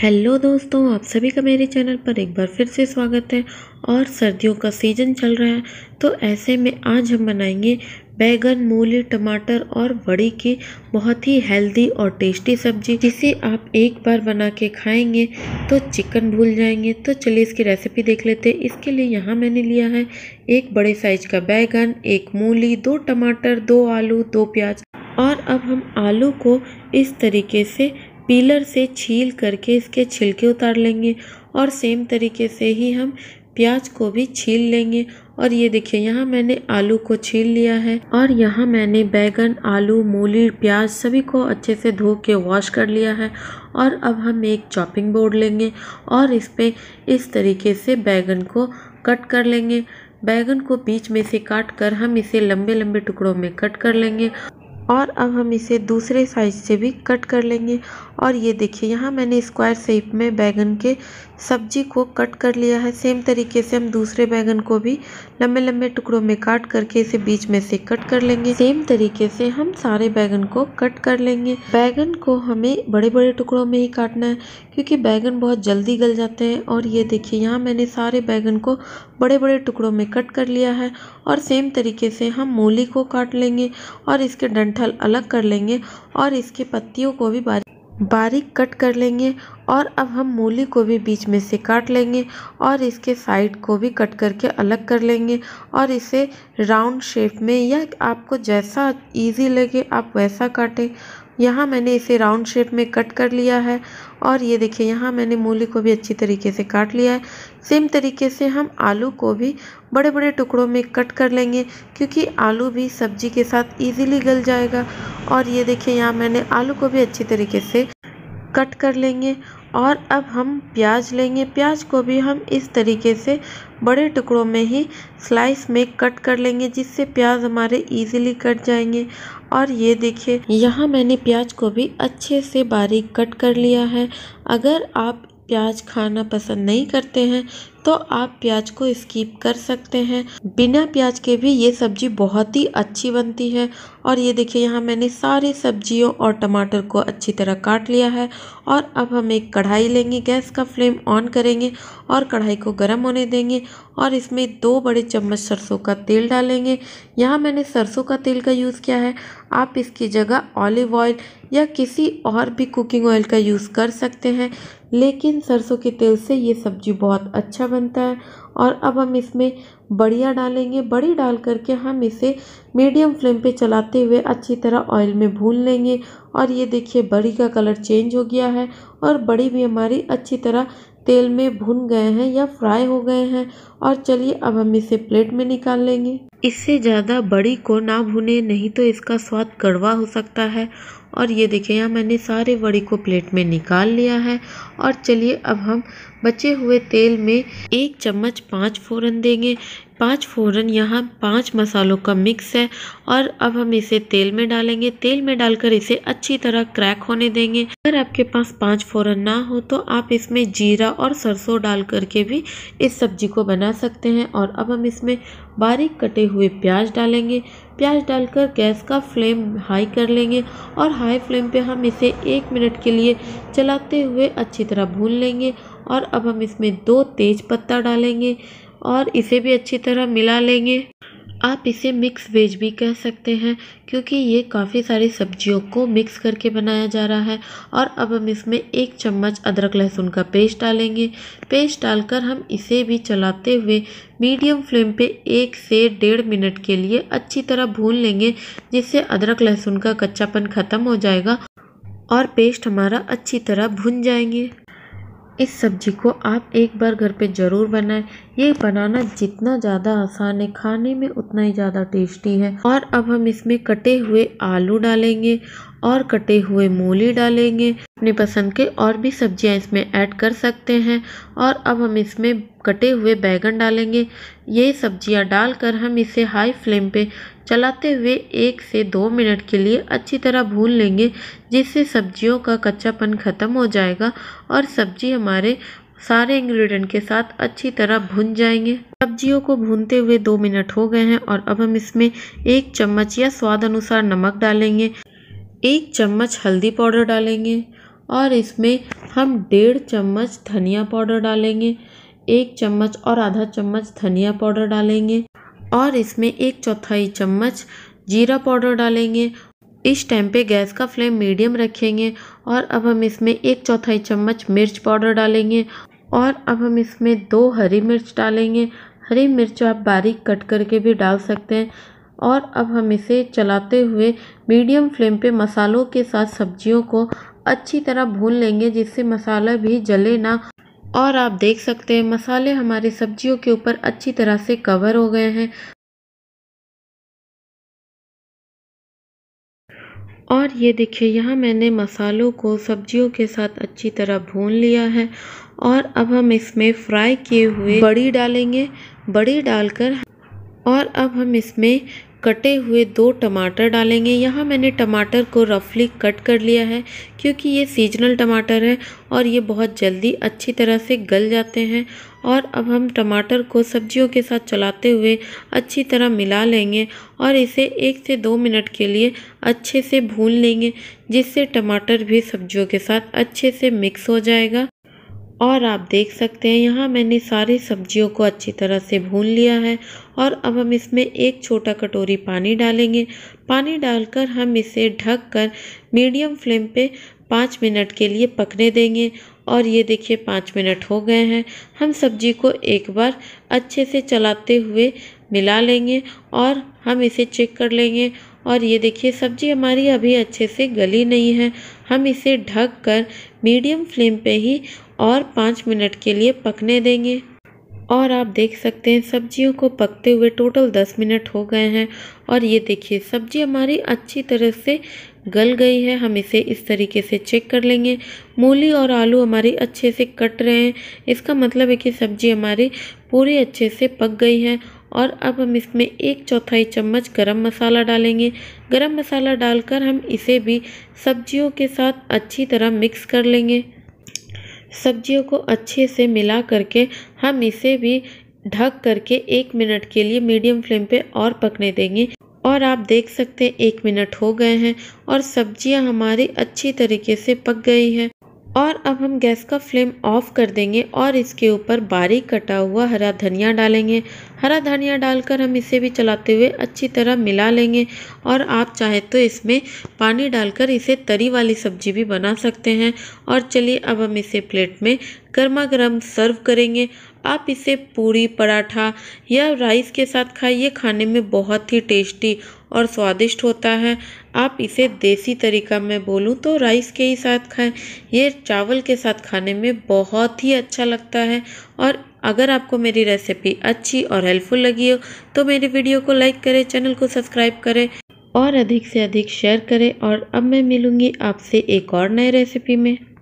hello दोस्तों आप सभी का मेरे चैनल पर एक बार फिर से स्वागत है और सर्दियों का सीज़न चल रहा है तो ऐसे में आज हम बनाएंगे बैगन मूली टमाटर और बड़ी की बहुत ही हेल्दी और टेस्टी सब्जी जिसे आप एक बार बना के खाएंगे तो चिकन भूल जाएंगे तो चलिए इसकी रेसिपी देख लेते हैं इसके लिए यहाँ मैंने लिया है एक बड़े साइज का बैगन एक मूली दो टमाटर दो आलू दो प्याज और अब हम आलू को इस तरीके से पीलर से छील करके इसके छिलके उतार लेंगे और सेम तरीके से ही हम प्याज को भी छील लेंगे और ये देखिए यहाँ मैंने आलू को छील लिया है और यहाँ मैंने बैगन आलू मूली प्याज सभी को अच्छे से धो के वॉश कर लिया है और अब हम एक चॉपिंग बोर्ड लेंगे और इस पर इस तरीके से बैगन को कट कर लेंगे बैगन को बीच में से काट कर हम इसे लंबे लंबे टुकड़ों में कट कर लेंगे और अब हम इसे दूसरे साइज से भी कट कर लेंगे और ये देखिए यहाँ मैंने स्क्वायर शेप में बैगन के सब्जी को कट कर लिया है सेम तरीके से हम दूसरे बैगन को भी लंबे लंबे टुकड़ों में काट करके इसे बीच में से कट कर लेंगे सेम तरीके से हम सारे बैगन को कट कर लेंगे बैगन को हमें बड़े बड़े टुकड़ों में ही काटना है क्योंकि बैगन बहुत जल्दी गल जाते हैं और ये देखिए यहाँ मैंने सारे बैगन को बड़े-बड़े टुकड़ों में कट कर लिया है और सेम तरीके से हम मूली को काट लेंगे और इसके डंठल अलग कर लेंगे और इसके पत्तियों को भी बारीक बारीक कट कर लेंगे और अब हम मूली को भी बीच में से काट लेंगे और इसके साइड को भी कट करके अलग कर लेंगे और इसे राउंड शेप में या आपको जैसा इजी लगे आप वैसा काटें यहाँ मैंने इसे राउंड शेप में कट कर लिया है और ये देखिए यहाँ मैंने मूली को भी अच्छी तरीके से काट लिया है सेम तरीके से हम आलू को भी बड़े बड़े टुकड़ों में कट कर लेंगे क्योंकि आलू भी सब्जी के साथ इजीली गल जाएगा और ये देखिए यहाँ मैंने आलू को भी अच्छी तरीके से कट कर लेंगे और अब हम प्याज लेंगे प्याज को भी हम इस तरीके से बड़े टुकड़ों में ही स्लाइस में कट कर लेंगे जिससे प्याज हमारे इजीली कट जाएंगे और ये देखिए यहाँ मैंने प्याज को भी अच्छे से बारीक कट कर लिया है अगर आप प्याज खाना पसंद नहीं करते हैं तो आप प्याज को स्किप कर सकते हैं बिना प्याज के भी ये सब्ज़ी बहुत ही अच्छी बनती है और ये देखिए यहाँ मैंने सारे सब्जियों और टमाटर को अच्छी तरह काट लिया है और अब हम एक कढ़ाई लेंगे गैस का फ्लेम ऑन करेंगे और कढ़ाई को गर्म होने देंगे और इसमें दो बड़े चम्मच सरसों का तेल डालेंगे यहाँ मैंने सरसों का तेल का यूज़ किया है आप इसकी जगह ऑलिव ऑयल या किसी और भी कुकिंग ऑयल का यूज़ कर सकते हैं लेकिन सरसों के तेल से ये सब्जी बहुत अच्छा बनता है और अब हम इसमें बढ़िया डालेंगे बड़ी डाल करके हम इसे मीडियम फ्लेम पे चलाते हुए अच्छी तरह ऑयल में भून लेंगे और ये देखिए बड़ी का कलर चेंज हो गया है और बड़ी भी हमारी अच्छी तरह तेल में भुन गए हैं या फ्राई हो गए हैं और चलिए अब हम इसे प्लेट में निकाल लेंगे इससे ज़्यादा बड़ी को ना भुने नहीं तो इसका स्वाद कड़वा हो सकता है और ये देखिए यहाँ मैंने सारे बड़ी को प्लेट में निकाल लिया है और चलिए अब हम बचे हुए तेल में एक चम्मच पाँच फोरन देंगे पाँच फ़ोरन यहाँ पाँच मसालों का मिक्स है और अब हम इसे तेल में डालेंगे तेल में डालकर इसे अच्छी तरह क्रैक होने देंगे अगर आपके पास पाँच फ़ोरन ना हो तो आप इसमें जीरा और सरसों डाल करके भी इस सब्जी को बना सकते हैं और अब हम इसमें बारीक कटे हुए प्याज डालेंगे प्याज डालकर गैस का फ्लेम हाई कर लेंगे और हाई फ्लेम पे हम इसे एक मिनट के लिए चलाते हुए अच्छी तरह भून लेंगे और अब हम इसमें दो तेज पत्ता डालेंगे और इसे भी अच्छी तरह मिला लेंगे आप इसे मिक्स वेज भी कह सकते हैं क्योंकि ये काफ़ी सारी सब्जियों को मिक्स करके बनाया जा रहा है और अब हम इसमें एक चम्मच अदरक लहसुन का पेस्ट डालेंगे पेस्ट डालकर हम इसे भी चलाते हुए मीडियम फ्लेम पे एक से डेढ़ मिनट के लिए अच्छी तरह भून लेंगे जिससे अदरक लहसुन का कच्चापन ख़त्म हो जाएगा और पेस्ट हमारा अच्छी तरह भुन जाएंगे इस सब्जी को आप एक बार घर पे ज़रूर बनाएं ये बनाना जितना ज़्यादा आसान है खाने में उतना ही ज़्यादा टेस्टी है और अब हम इसमें कटे हुए आलू डालेंगे और कटे हुए मूली डालेंगे अपने पसंद के और भी सब्जियां इसमें ऐड कर सकते हैं और अब हम इसमें कटे हुए बैगन डालेंगे ये सब्जियां डालकर हम इसे हाई फ्लेम पे चलाते हुए एक से दो मिनट के लिए अच्छी तरह भून लेंगे जिससे सब्जियों का कच्चापन ख़त्म हो जाएगा और सब्जी हमारे सारे इंग्रेडिएंट के साथ अच्छी तरह भुन जाएंगे सब्जियों को भूनते हुए दो मिनट हो गए हैं और अब हम इसमें एक चम्मच या स्वाद अनुसार नमक डालेंगे एक चम्मच हल्दी पाउडर डालेंगे और इसमें हम डेढ़ चम्मच धनिया पाउडर डालेंगे एक चम्मच और आधा चम्मच धनिया पाउडर डालेंगे और इसमें एक चौथाई चम्मच जीरा पाउडर डालेंगे इस टाइम पे गैस का फ्लेम मीडियम रखेंगे और अब हम इसमें एक चौथाई चम्मच मिर्च पाउडर डालेंगे और अब हम इसमें दो हरी मिर्च डालेंगे हरी मिर्च आप बारीक कट करके भी डाल सकते हैं और अब हम इसे चलाते हुए मीडियम फ्लेम पे मसालों के साथ सब्जियों को अच्छी तरह भून लेंगे जिससे मसाला भी जले ना और आप देख सकते हैं मसाले हमारे सब्जियों के ऊपर अच्छी तरह से कवर हो गए हैं और ये देखिए यहाँ मैंने मसालों को सब्जियों के साथ अच्छी तरह भून लिया है और अब हम इसमें फ्राई किए हुए बड़ी डालेंगे बड़ी डालकर और अब हम इसमें कटे हुए दो टमाटर डालेंगे यहाँ मैंने टमाटर को रफली कट कर लिया है क्योंकि ये सीजनल टमाटर है और ये बहुत जल्दी अच्छी तरह से गल जाते हैं और अब हम टमाटर को सब्जियों के साथ चलाते हुए अच्छी तरह मिला लेंगे और इसे एक से दो मिनट के लिए अच्छे से भून लेंगे जिससे टमाटर भी सब्जियों के साथ अच्छे से मिक्स हो जाएगा और आप देख सकते हैं यहाँ मैंने सारी सब्जियों को अच्छी तरह से भून लिया है और अब हम इसमें एक छोटा कटोरी पानी डालेंगे पानी डालकर हम इसे ढक कर मीडियम फ्लेम पे पाँच मिनट के लिए पकने देंगे और ये देखिए पाँच मिनट हो गए हैं हम सब्जी को एक बार अच्छे से चलाते हुए मिला लेंगे और हम इसे चेक कर लेंगे और ये देखिए सब्जी हमारी अभी अच्छे से गली नहीं है हम इसे ढक कर मीडियम फ्लेम पे ही और पाँच मिनट के लिए पकने देंगे और आप देख सकते हैं सब्जियों को पकते हुए टोटल दस मिनट हो गए हैं और ये देखिए सब्जी हमारी अच्छी तरह से गल गई है हम इसे इस तरीके से चेक कर लेंगे मूली और आलू हमारी अच्छे से कट रहे हैं इसका मतलब है कि सब्जी हमारी पूरी अच्छे से पक गई है और अब हम इसमें एक चौथाई चम्मच गरम मसाला डालेंगे गरम मसाला डालकर हम इसे भी सब्जियों के साथ अच्छी तरह मिक्स कर लेंगे सब्जियों को अच्छे से मिला करके हम इसे भी ढक करके एक मिनट के लिए मीडियम फ्लेम पे और पकने देंगे और आप देख सकते हैं एक मिनट हो गए हैं और सब्जियां हमारी अच्छी तरीके से पक गई हैं और अब हम गैस का फ्लेम ऑफ कर देंगे और इसके ऊपर बारीक कटा हुआ हरा धनिया डालेंगे हरा धनिया डालकर हम इसे भी चलाते हुए अच्छी तरह मिला लेंगे और आप चाहे तो इसमें पानी डालकर इसे तरी वाली सब्जी भी बना सकते हैं और चलिए अब हम इसे प्लेट में गर्मा गर्म सर्व करेंगे आप इसे पूरी पराठा या राइस के साथ खाइए खाने में बहुत ही टेस्टी और स्वादिष्ट होता है आप इसे देसी तरीका में बोलूँ तो राइस के ही साथ खाएं ये चावल के साथ खाने में बहुत ही अच्छा लगता है और अगर आपको मेरी रेसिपी अच्छी और हेल्पफुल लगी हो तो मेरी वीडियो को लाइक करें चैनल को सब्सक्राइब करें और अधिक से अधिक शेयर करें और अब मैं मिलूँगी आपसे एक और नए रेसिपी में